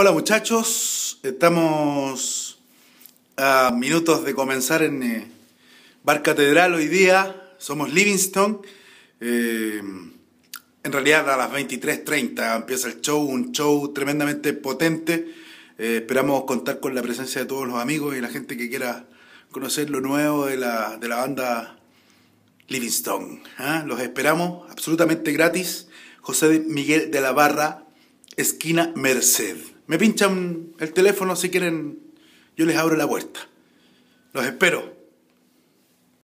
Hola muchachos, estamos a minutos de comenzar en eh, Bar Catedral hoy día, somos Livingston, eh, en realidad a las 23.30 empieza el show, un show tremendamente potente, eh, esperamos contar con la presencia de todos los amigos y la gente que quiera conocer lo nuevo de la, de la banda Livingston, ¿ah? los esperamos absolutamente gratis, José Miguel de la Barra, esquina Merced. Me pinchan el teléfono si quieren, yo les abro la puerta. Los espero.